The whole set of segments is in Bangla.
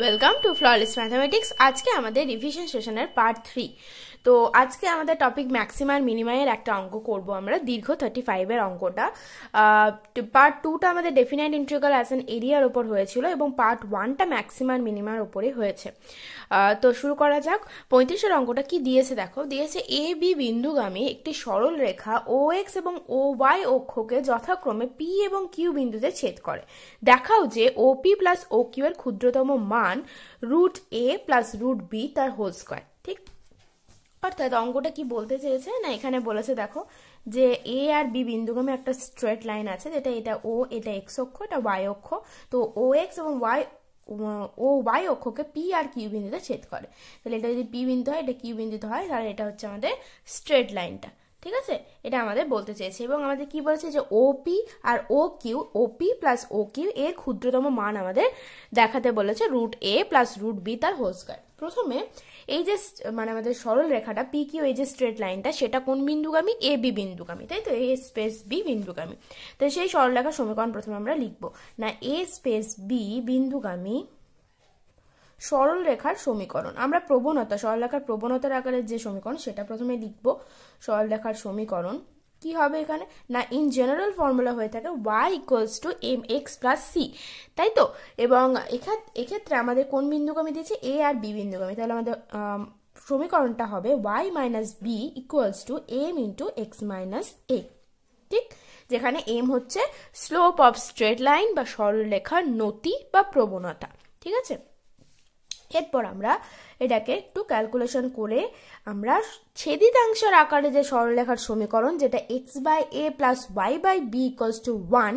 वेलकाम टू फ्लॉलेस मैथामेटिक्स आज के रिभिशन सेशनर पार्ट थ्री তো আজকে আমাদের টপিক ম্যাক্সিমার মিনিমামের একটা অঙ্ক করব আমরা দীর্ঘ থার্টি ফাইভের অঙ্কটা পার্ট টুটা আমাদের ডেফিনাইট ইন্ট্রিগাল অ্যাস এন এরিয়ার ওপর হয়েছিল এবং পার্ট ওয়ানটা ম্যাক্সিমার মিনিমার ওপরে হয়েছে তো শুরু করা যাক পঁয়ত্রিশের অঙ্কটা কি দিয়েছে দেখো দিয়েছে এ বি বিন্দুগামী একটি সরল রেখা ও এক্স এবং ও ওয়াই অক্ষকে যথাক্রমে পি এবং কিউ বিন্দুতে ছেদ করে দেখাও যে O P plus O Q এর ক্ষুদ্রতম মান root A plus root B তার হোল স্কোয়ার ঠিক অর্থাৎ অঙ্কটা কি বলতে চেয়েছে না এখানে বলেছে দেখো যে এ আর বি বিন্দুগামে একটা স্ট্রেট লাইন আছে যেটা এটা ও এটা এক্স অক্ষ এটা ওয়াই অক্ষ তো ও এক্স এবং ওয়াই ও ওয়াই অক্ষকে পি আর কিউ বিন্দুতে ছেদ করে তাহলে এটা যদি পি বিন্দু হয় এটা কিউ বিন্দুতে হয় তাহলে এটা হচ্ছে আমাদের স্ট্রেট লাইনটা ঠিক আছে এটা আমাদের বলতে চেয়েছে এবং আমাদের কি বলেছে যে ওপি আর O Q OP plus O Q এর ক্ষুদ্রতম মান আমাদের দেখাতে বলেছে root A plus root B তার হোস্কার প্রথমে এই যে মানে আমাদের সরল রেখাটা পি কিউ এই যে স্ট্রেট লাইনটা সেটা কোন বিন্দুগামী এ বি বিন্দুগামী তাই তো এ স্পেস বি বিন্দুগামী তো সেই সরল রেখার সমীকরণ প্রথমে আমরা লিখব না এ স্পেস বি বিন্দুগামী সরল রেখার সমীকরণ আমরা প্রবণতা সরল রেখার প্রবণতার আকারের যে সমীকরণ সেটা প্রথমে লিখব সরল রেখার সমীকরণ কি হবে এখানে না ইন জেনারেল ফর্মুলা হয়ে থাকে Y equals to M X plus C তাই তো এবং এক্ষেত্রে আমাদের কোন বিন্দুগামী দিয়েছে এ আর বি বিন্দুকমি তাহলে আমাদের সমীকরণটা হবে Y minus B equals to M into X minus A ঠিক যেখানে এম হচ্ছে স্লোপ অফ স্ট্রেট লাইন বা সরলরেখার নতি বা প্রবণতা ঠিক আছে এরপর আমরা এটাকে একটু ক্যালকুলেশন করে আমরা ছেদিতাংশের আকারে যে সরলরেখার সমীকরণ যেটা X by A plus Y by B equals to one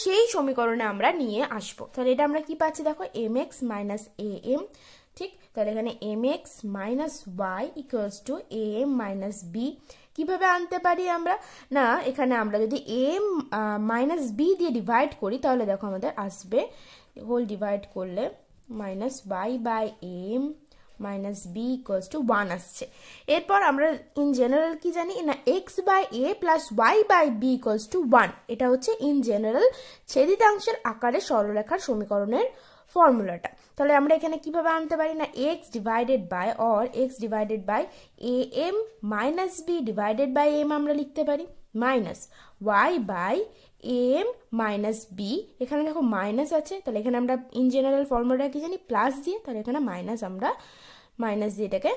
সেই সমীকরণে আমরা নিয়ে আসবো তাহলে এটা আমরা কি পাচ্ছি দেখো M X minus A M ঠিক তাহলে এখানে M X minus Y equals to A M minus B কীভাবে আনতে পারি আমরা না এখানে আমরা যদি এম মাইনাস বি দিয়ে ডিভাইড করি তাহলে দেখো আমাদের আসবে হোল ডিভাইড করলে minus Y by M minus B equals to one আসছে এরপর আমরা ইন জেনারেল কি জানি না X by A plus Y by B equals to one এটা হচ্ছে ইন জেনারেল ছেদিতাংশের আকারে সরলরেখার সমীকরণের ফর্মুলাটা তাহলে আমরা এখানে কিভাবে আনতে পারি না X divided by or X divided by A M minus B divided by M আমরা লিখতে পারি minus Y by M minus B এখানে দেখো মাইনাস আছে তাহলে এখানে আমরা ইন জেনারেল ফর্মুলাটা কি জানি প্লাস দিয়ে তাহলে এখানে মাইনাস আমরা মাইনাস দিয়ে এটাকে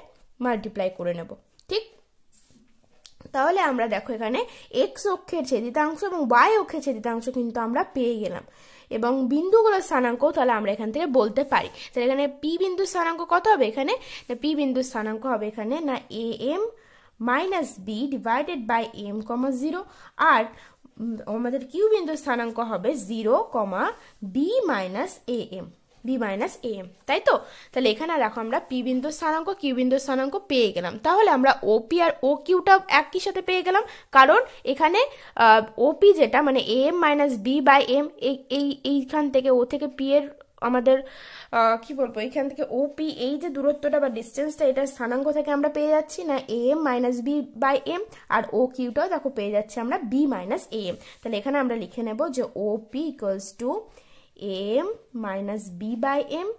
মাল্টিপ্লাই করে নেব ঠিক তাহলে আমরা দেখো এখানে এক্স অক্ষের ছেদিতাংশ এবং ওয়াই অক্ষের ছেদিতাংশ কিন্তু আমরা পেয়ে গেলাম এবং বিন্দুগুলো স্থানাঙ্ক তাহলে আমরা এখান থেকে বলতে পারি তাহলে এখানে পি বিন্দু স্থানাঙ্ক কত হবে এখানে না পি বিন্দু স্থানাঙ্ক হবে এখানে না A M minus B divided by M comma zero আর আমাদের কিউ বিন্দু স্থানাঙ্ক হবে zero comma B minus A M B minus A M তাই তো তাহলে এখানে দেখো আমরা পি বিন্দু স্থানাঙ্ক কিউ বিন্দু স্থানাঙ্ক পেয়ে গেলাম তাহলে আমরা ওপি আর ও কিউটা একই সাথে পেয়ে গেলাম কারণ এখানে ওপি যেটা মানে A M minus B by M এই এইখান থেকে ও থেকে পি এর আমাদের কি বলবো এখান থেকে ওপি এই যে দূরত্বটা বা ডিস্টেন্সটা এটা স্থানাঙ্ক থেকে আমরা পেয়ে যাচ্ছি না A M minus B by M আর ও কিউটাও দেখো পেয়ে যাচ্ছে আমরা বি মাইনাস এ এম তাহলে এখানে আমরা লিখে নেব যে OP equals to M minus B by M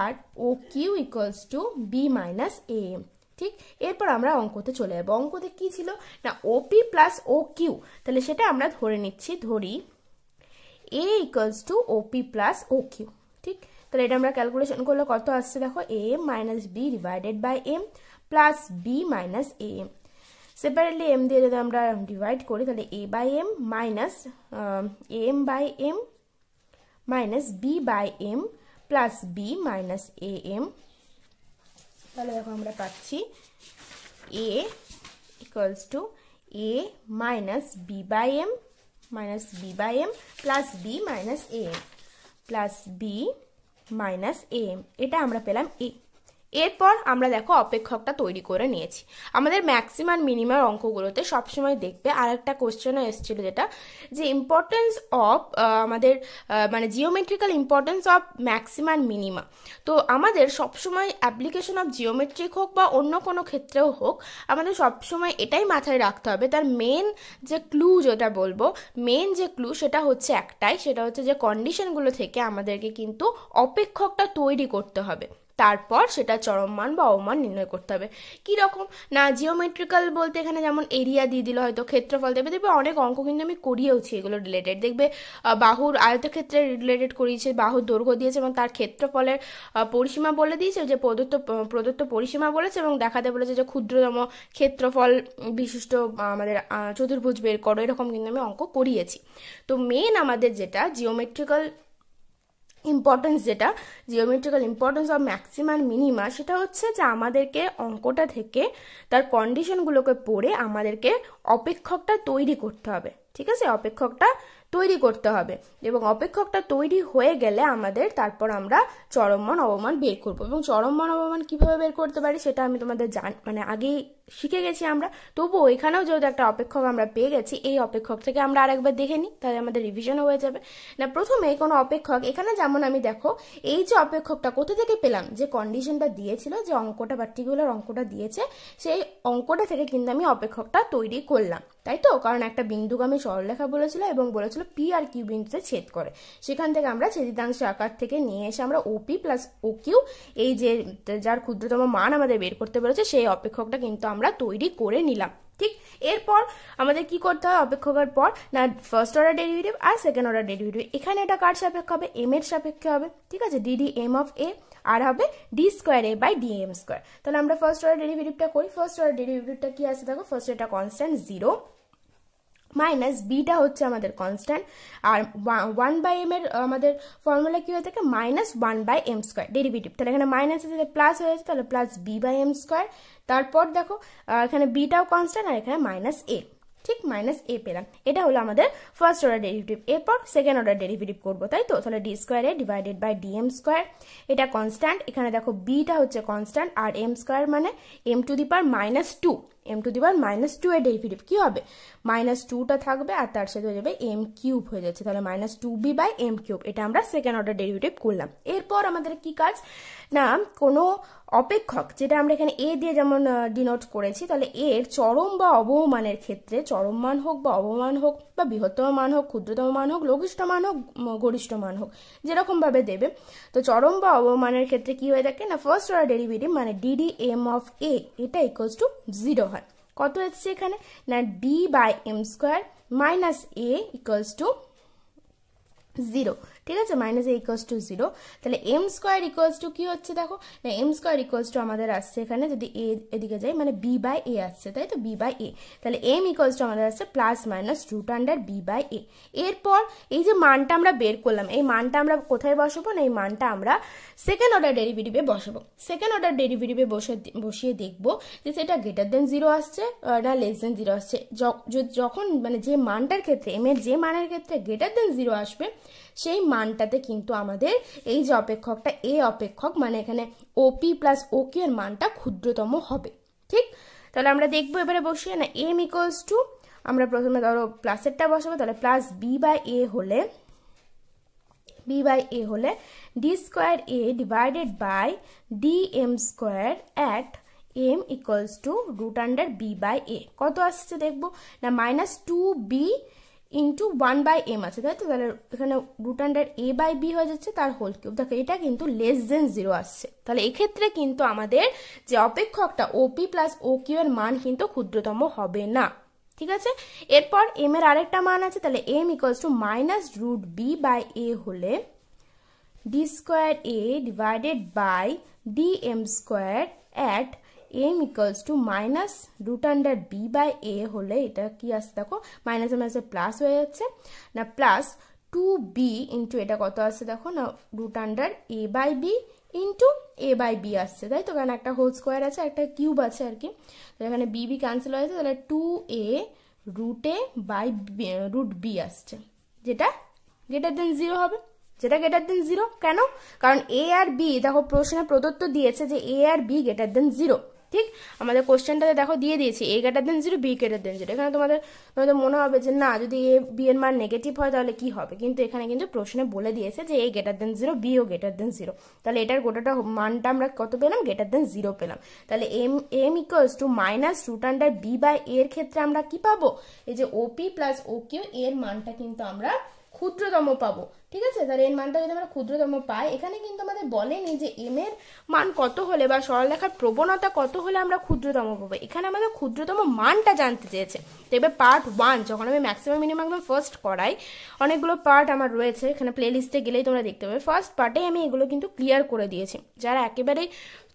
আর O Q equals to B minus A M ঠিক এরপর আমরা অঙ্কতে চলে যাবো অঙ্কতে কি ছিল না ওপি প্লাস ও কিউ তাহলে সেটা আমরা ধরে নিচ্ছি ধরি A equals to OP plus O Q ঠিক তাহলে এটা আমরা ক্যালকুলেশন করলে কত আসছে দেখো A M minus B divided by M plus B minus A M separately M দিয়ে যদি আমরা ডিভাইড করি তাহলে A by M minus M by M minus B by M plus B minus A M তাহলে দেখো আমরা পাচ্ছি A equals to A minus B by M minus B by M plus B minus A M plus B minus A M এটা আমরা পেলাম এ এরপর আমরা দেখো অপেক্ষকটা তৈরি করে নিয়েছি আমাদের ম্যাক্সিমাম মিনিমাম অঙ্কগুলোতে সবসময় দেখবে আর একটা কোশ্চেনও এসেছিল যেটা যে ইম্পর্টেন্স অফ আমাদের মানে geometrical importance of maximum minima তো আমাদের সবসময় অ্যাপ্লিকেশন অফ জিওমেট্রিক হোক বা অন্য কোনো ক্ষেত্রেও হোক আমাদের সবসময় এটাই মাথায় রাখতে হবে তার মেন যে ক্লু যেটা বলবো মেন যে ক্লু সেটা হচ্ছে একটাই সেটা হচ্ছে যে কন্ডিশনগুলো থেকে আমাদেরকে কিন্তু অপেক্ষকটা তৈরি করতে হবে তারপর সেটা চরম মান বা অমান নির্ণয় করতে হবে কীরকম না জিওমেট্রিক্যাল বলতে এখানে যেমন এরিয়া দিয়ে দিল হয়তো ক্ষেত্রফল দেবে দেখবে অনেক অঙ্ক কিন্তু আমি করিয়েওছি এগুলো রিলেটেড দেখবে বাহুর আয়তক্ষেত্রে রিলেটেড করিয়েছে বাহুর দৈর্ঘ্য দিয়েছে এবং তার ক্ষেত্রফলের পরিসীমা বলে দিয়েছে যে প্রদত্ত প্রদত্ত পরিসীমা বলেছে এবং দেখাতে বলেছে যে ক্ষুদ্রতম ক্ষেত্রফল বিশিষ্ট আমাদের চতুর্ভুজ বের করো এরকম কিন্তু আমি অঙ্ক করিয়েছি তো মেন আমাদের যেটা জিওমেট্রিক্যাল ইম্পর্টেন্স যেটা geometrical importance of maximum minima সেটা হচ্ছে যে আমাদেরকে অঙ্কটা থেকে তার কন্ডিশনগুলোকে পড়ে আমাদেরকে অপেক্ষকটা তৈরি করতে হবে ঠিক আছে অপেক্ষকটা তৈরি করতে হবে এবং অপেক্ষকটা তৈরি হয়ে গেলে আমাদের তারপর আমরা চরমমান অবমান বের করবো এবং চরমমান অবমান কিভাবে বের করতে পারি সেটা আমি তোমাদের জান মানে আগেই শিখে গেছি আমরা তবুও এখানেও যেহেতু একটা অপেক্ষক আমরা পেয়ে গেছি এই অপেক্ষক থেকে আমরা আরেকবার দেখে নিই তাহলে আমাদের রিভিশনও হয়ে যাবে না প্রথমে কোনো অপেক্ষক এখানে যেমন আমি দেখো এই যে অপেক্ষকটা কোথা থেকে পেলাম যে কন্ডিশনটা দিয়েছিল যে অঙ্কটা পার্টিকুলার অঙ্কটা দিয়েছে সেই অঙ্কটা থেকে কিন্তু আমি অপেক্ষকটা তৈরি করলাম তাই তো কারণ একটা আমি সরলরেখা বলেছিল এবং বলেছিল হয়েছিল পি আর কিউ বিন্দুতে ছেদ করে সেখান থেকে আমরা ছেদিতাংশ আকার থেকে নিয়ে এসে আমরা ওপি প্লাস ও কিউ এই যে যার ক্ষুদ্রতম মান আমাদের বের করতে পেরেছে সেই অপেক্ষকটা কিন্তু আমরা তৈরি করে নিলাম ঠিক এরপর আমাদের কি করতে হয় অপেক্ষকের পর না ফার্স্ট অর্ডার ডেরিভেটিভ আর সেকেন্ড অর্ডার ডেরিভেটিভ এখানে এটা কার সাপেক্ষে হবে এম এর সাপেক্ষে হবে ঠিক আছে ডিডি এম অফ এ আর হবে D square A by D M square তাহলে আমরা ফার্স্ট অর্ডার ডেরিভেটিভটা করি ফার্স্ট অর্ডার ডেরিভেটিভটা কি আছে দেখো ফার্স্ট এটা কনস্ট্যান্ট জিরো মাইনাস বিটা হচ্ছে আমাদের কনস্ট্যান্ট আর ওয়ান বাই এম এর আমাদের ফর্মুলা কী হয়ে থাকে minus one by M square derivative তাহলে এখানে মাইনাস আছে প্লাস হয়ে যাচ্ছে তাহলে plus B by M square তারপর দেখো এখানে বিটাও কনস্ট্যান্ট আর এখানে মাইনাস এ ঠিক মাইনাস এ পেলাম এটা হলো আমাদের ফার্স্ট অর্ডার ডেরিভেটিভ এরপর সেকেন্ড অর্ডার ডেরিভেটিভ করবো তাই তো তাহলে D square A divided by D M square এটা কনস্ট্যান্ট এখানে দেখো বিটা হচ্ছে কনস্ট্যান্ট আর এম স্কোয়ার মানে M to the power minus two M to the power minus two এর ডেরিভেটিভ কী হবে মাইনাস টুটা থাকবে আর তার সাথে হয়ে যাবে এম কিউব হয়ে যাচ্ছে তাহলে minus two B by M cube এটা আমরা সেকেন্ড অর্ডার ডেরিভেটিভ করলাম এরপর আমাদের কি কাজ না কোনো অপেক্ষক যেটা আমরা এখানে এ দিয়ে যেমন ডিনোট করেছি তাহলে এর চরম বা অবমানের ক্ষেত্রে চরম মান হোক বা অবমান হোক বা বৃহত্তম মান হোক ক্ষুদ্রতম মান হোক লঘিষ্ঠ মান হোক গরিষ্ঠ মান হোক যেরকমভাবে দেবে তো চরম বা অবমানের ক্ষেত্রে কি হয়ে থাকে না ফার্স্ট অর্ডার ডেরিভেটিভ মানে ডিডি এম অফ এ এটা ইকোয়ালস টু জিরো হয় কত এসছে এখানে না D by M square minus A equals to zero ঠিক আছে minus A equals to zero তাহলে এম স্কোয়ার ইকোয়ালস টু কী হচ্ছে দেখো না এম স্কোয়ার ইকোয়ালস টু আমাদের আসছে এখানে যদি এ এদিকে যাই মানে বি বাই এ আসছে তাই তো বি বাই এ তাহলে এম ইকোয়ালস টু আমাদের আসছে plus minus root under B by A এরপর এই যে মানটা আমরা বের করলাম এই মানটা আমরা কোথায় বসাবো না এই মানটা আমরা সেকেন্ড অর্ডার ডেরিভেটিভে বসাবো সেকেন্ড অর্ডার ডেরিভেটিভে বসে বসিয়ে দেখবো যে সেটা গ্রেটার দেন জিরো আসছে না লেস দেন জিরো আসছে যখন মানে যে মানটার ক্ষেত্রে এম এর যে মানের ক্ষেত্রে গ্রেটার দেন জিরো আসবে সেই মানটাতে কিন্তু আমাদের এই যে অপেক্ষকটা এ অপেক্ষক মানে এখানে ওপি প্লাস ওকে এর মানটা ক্ষুদ্রতম হবে ঠিক তাহলে আমরা দেখবো এবারে বসিয়ে না এম ইকোয়ালস টু আমরা প্রথমে ধরো প্লাসেরটা বসাবো তাহলে প্লাস বি বাই এ হলে বি বাই এ হলে D square A divided by D M square at M equals to root under B by A কত আসছে দেখবো না minus two B into one by M আছে তাই তো তাহলে এখানে root under A by B হয়ে যাচ্ছে তার হোল কিউব দেখো এটা কিন্তু লেস দেন জিরো আসছে তাহলে এক্ষেত্রে কিন্তু আমাদের যে অপেক্ষকটা ওপি প্লাস ও কিউ এর মান কিন্তু ক্ষুদ্রতম হবে না ঠিক আছে এরপর এম এর আরেকটা মান আছে তাহলে M equals to minus root B by A হলে D square A divided by D M square at M equals to minus root under B by A হলে এটা কি আসছে দেখো মাইনাসে মাইনাসে প্লাস হয়ে যাচ্ছে না প্লাস টু বি ইন্টু এটা কত আসছে দেখো না root under A by B into A by B আসছে তাই তো কারণ একটা হোল স্কোয়ার আছে একটা কিউব আছে আর কি তাহলে এখানে বি বি ক্যান্সেল হয়েছে তাহলে two A root A by root B আসছে যেটা গ্রেটার দেন জিরো হবে যেটা গ্রেটার দেন জিরো কেন কারণ এ আর বি দেখো প্রশ্নে প্রদত্ত দিয়েছে যে এ আর বি গ্রেটার দেন জিরো ঠিক আমাদের কোশ্চেনটাতে দেখো দিয়ে দিয়েছি A greater than zero B greater than zero এখানে তোমাদের তোমাদের মনে হবে যে না যদি এ বি এর মান নেগেটিভ হয় তাহলে কি হবে কিন্তু এখানে কিন্তু প্রশ্নে বলে দিয়েছে যে A greater than zero B ও গ্রেটার দেন জিরো তাহলে এটার গোটাটা মানটা আমরা কত পেলাম গ্রেটার দেন জিরো পেলাম তাহলে M M equals to minus root under B by এর ক্ষেত্রে আমরা কি পাবো এই যে ওপি প্লাস ও কিউ এর মানটা কিন্তু আমরা ক্ষুদ্রতম পাবো ঠিক আছে তাহলে এর মানটা যদি আমরা ক্ষুদ্রতম পাই এখানে কিন্তু আমাদের বলেনি যে এম এর মান কত হলে বা সরলরেখার প্রবণতা কত হলে আমরা ক্ষুদ্রতম পাবো এখানে আমাদের ক্ষুদ্রতম মানটা জানতে চেয়েছে তো এবার পার্ট ওয়ান যখন আমি ম্যাক্সিমাম মিনিমাম একদম ফার্স্ট করাই অনেকগুলো পার্ট আমার রয়েছে এখানে প্লে লিস্টে গেলেই তোমরা দেখতে পাবে ফার্স্ট পার্টে আমি এগুলো কিন্তু ক্লিয়ার করে দিয়েছি যারা একেবারেই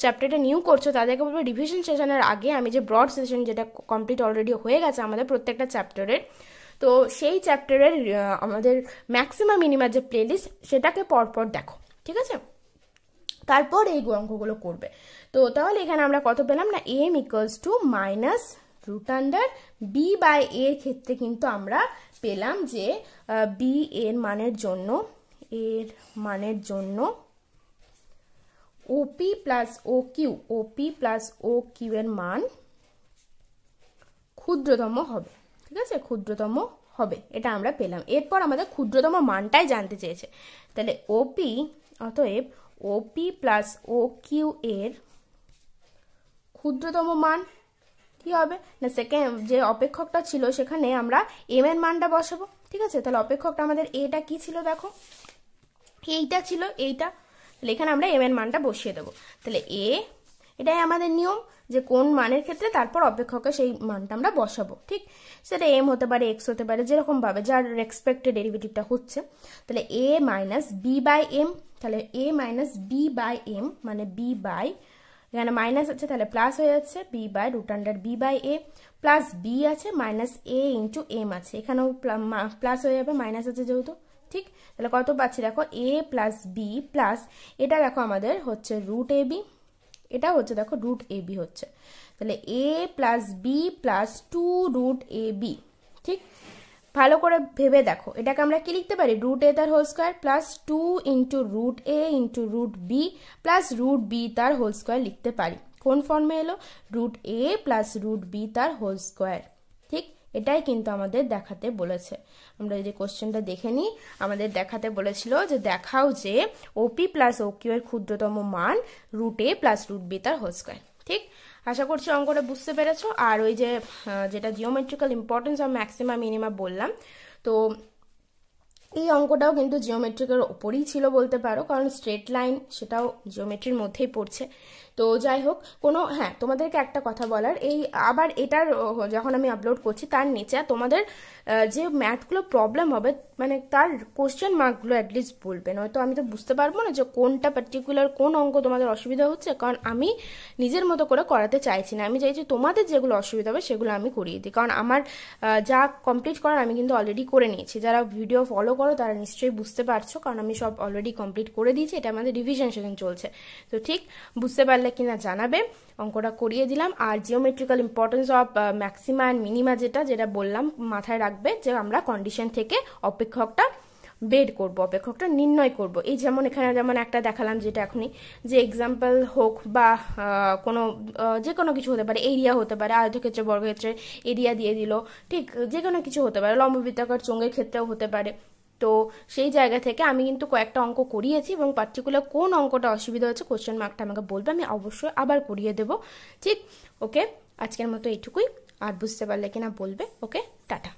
চ্যাপ্টারটা নিউ করছো তাদেরকে বলবো রিভিশন সেশনের আগে আমি যে ব্রড সেশন যেটা কমপ্লিট অলরেডি হয়ে গেছে আমাদের প্রত্যেকটা চ্যাপ্টারের তো সেই চ্যাপ্টারের আমাদের ম্যাক্সিমাম মিনিমাম যে প্লেলিস্ট সেটাকে পরপর দেখো ঠিক আছে তারপর এই অঙ্কগুলো করবে তো তাহলে এখানে আমরা কত পেলাম না M equals to minus root under B by এর ক্ষেত্রে কিন্তু আমরা পেলাম যে বি এর মানের জন্য এর মানের জন্য OP plus O Q OP plus O Q এর মান ক্ষুদ্রতম হবে ঠিক আছে ক্ষুদ্রতম হবে এটা আমরা পেলাম এরপর আমাদের ক্ষুদ্রতম মানটাই জানতে চেয়েছে তাহলে ওপি অতএব ওপি প্লাস ও কিউ এর ক্ষুদ্রতম মান কি হবে না সেকেন্ড যে অপেক্ষকটা ছিল সেখানে আমরা এম এর মানটা বসাবো ঠিক আছে তাহলে অপেক্ষকটা আমাদের এটা কি ছিল দেখো এইটা ছিল এইটা তাহলে এখানে আমরা এম এর মানটা বসিয়ে দেবো তাহলে এ এটাই আমাদের নিয়ম যে কোন মানের ক্ষেত্রে তারপর অপেক্ষকে সেই মানটা আমরা বসাবো ঠিক সেটা এম হতে পারে এক্স হতে পারে যেরকম ভাবে যার রেক্সপেক্টেড ডেরিভেটিভটা হচ্ছে তাহলে A minus B by M তাহলে A minus B by M মানে বি বাই এখানে মাইনাস আছে তাহলে প্লাস হয়ে যাচ্ছে B by root under B by A plus B আছে মাইনাস এ ইন্টু এম আছে এখানেও প্লাস হয়ে যাবে মাইনাস আছে যেহেতু ঠিক তাহলে কত পাচ্ছি দেখো এ প্লাস বি প্লাস এটা দেখো আমাদের হচ্ছে রুট এ বি এটা হচ্ছে দেখো রুট এ বি হচ্ছে তাহলে A plus B plus two root A B ঠিক ভালো করে ভেবে দেখো এটাকে আমরা কি লিখতে পারি রুট এ তার whole square plus two into root A into root B plus root B তার হোল স্কোয়ার লিখতে পারি কোন ফর্মে এলো root A plus root B তার হোল স্কোয়ার ঠিক এটাই কিন্তু আমাদের দেখাতে বলেছে আমরা যদি কোশ্চেনটা দেখে নিই আমাদের দেখাতে বলেছিল যে দেখাও যে ওপি প্লাস ওকিউ এর ক্ষুদ্রতম মান root A plus root B তার হোল স্কোয়ার ঠিক আশা করছি অঙ্কটা বুঝতে পেরেছো আর ওই যে যেটা জিওমেট্রিক্যাল ইম্পর্টেন্স আর ম্যাক্সিমাম মিনিমাম বললাম তো এই অঙ্কটাও কিন্তু জিওমেট্রিকের ওপরেই ছিল বলতে পারো কারণ স্ট্রেট লাইন সেটাও জিওমেট্রির মধ্যেই পড়ছে তো যাই হোক কোনো হ্যাঁ তোমাদেরকে একটা কথা বলার এই আবার এটার যখন আমি আপলোড করছি তার নিচে তোমাদের যে ম্যাথগুলো প্রবলেম হবে মানে তার কোশ্চেন মার্কগুলো অ্যাটলিস্ট বলবে নয়তো আমি তো বুঝতে পারবো না যে কোনটা পার্টিকুলার কোন অঙ্ক তোমাদের অসুবিধা হচ্ছে কারণ আমি নিজের মতো করে করাতে চাইছি না আমি চাইছি তোমাদের যেগুলো অসুবিধা হবে সেগুলো আমি করিয়ে দিই কারণ আমার যা কমপ্লিট করার আমি কিন্তু অলরেডি করে নিয়েছি যারা ভিডিও ফলো করো তারা নিশ্চয়ই বুঝতে পারছো কারণ আমি সব অলরেডি কমপ্লিট করে দিয়েছি এটা আমাদের রিভিশন সেশন চলছে তো ঠিক বুঝতে পারলে পারলে কিনা জানাবে অঙ্কটা করিয়ে দিলাম আর geometrical importance of maxima and minima যেটা যেটা বললাম মাথায় রাখবে যে আমরা কন্ডিশন থেকে অপেক্ষকটা বের করব অপেক্ষকটা নির্ণয় করব এই যেমন এখানে যেমন একটা দেখালাম যেটা এখনই যে এক্সাম্পল হোক বা কোনো যে কোনো কিছু হতে পারে এরিয়া হতে পারে আয়তক্ষেত্রে বর্গক্ষেত্রে এরিয়া দিয়ে দিল ঠিক যে কোনো কিছু হতে পারে লম্ব বৃত্তাকার চোঙের ক্ষেত্রেও হতে পারে তো সেই জায়গা থেকে আমি কিন্তু কয়েকটা অঙ্ক করিয়েছি এবং পার্টিকুলার কোন অঙ্কটা অসুবিধা হচ্ছে কোশ্চেন মার্কটা আমাকে বলবে আমি অবশ্যই আবার করিয়ে দেব ঠিক ওকে আজকের মতো এইটুকুই আর বুঝতে পারলে কিনা বলবে ওকে টাটা